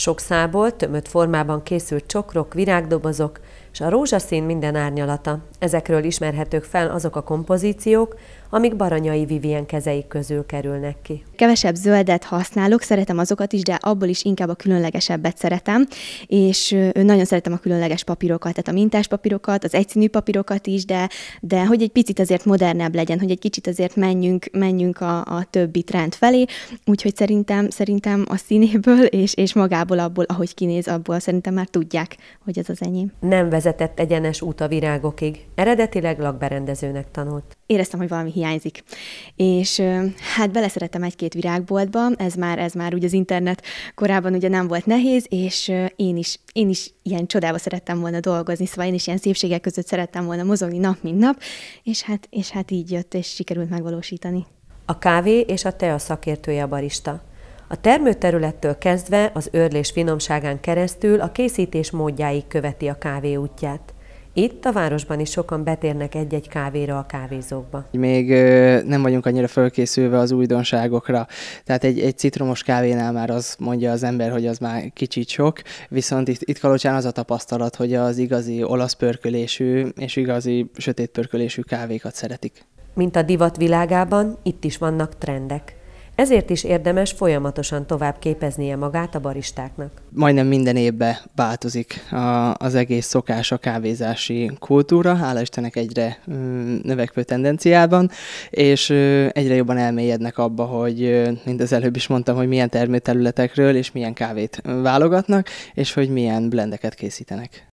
Sok szából, tömött formában készült csokrok, virágdobozok, és a rózsaszín minden árnyalata. Ezekről ismerhetők fel azok a kompozíciók, amik Baranyai Vivien kezeik közül kerülnek ki. Kevesebb zöldet használok, szeretem azokat is, de abból is inkább a különlegesebbet szeretem, és nagyon szeretem a különleges papírokat, tehát a mintás papírokat, az egyszínű papírokat is, de, de hogy egy picit azért modernebb legyen, hogy egy kicsit azért menjünk, menjünk a, a többi trend felé, úgyhogy szerintem, szerintem a színéből és, és magából abból, ahogy kinéz, abból szerintem már tudják, hogy ez az enyém. Nem vezetett egyenes út a virágokig. Eredetileg lakberendezőnek tanult. Éreztem, hogy valami hiányzik. És hát beleszerettem egy-két virágboltba, ez már, ez már úgy az internet korában ugye nem volt nehéz, és én is, én is ilyen csodába szerettem volna dolgozni, szóval én is ilyen szépségek között szerettem volna mozogni nap, mint nap, és hát, és hát így jött, és sikerült megvalósítani. A kávé és a tea szakértője a barista. A termőterülettől kezdve az őrlés finomságán keresztül a készítés módjáig követi a kávé útját. Itt a városban is sokan betérnek egy-egy kávéra a kávézókba. Még ö, nem vagyunk annyira fölkészülve az újdonságokra. Tehát egy, egy citromos kávénál már az mondja az ember, hogy az már kicsit sok, viszont itt, itt Kalocsán az a tapasztalat, hogy az igazi olasz pörkölésű és igazi sötét pörkölésű kávékat szeretik. Mint a divat világában, itt is vannak trendek. Ezért is érdemes folyamatosan tovább képeznie magát a baristáknak. Majdnem minden évben változik a, az egész szokás a kávézási kultúra, hála Istennek egyre mm, növekvő tendenciában, és egyre jobban elmélyednek abba, hogy mint az előbb is mondtam, hogy milyen termőterületekről és milyen kávét válogatnak, és hogy milyen blendeket készítenek.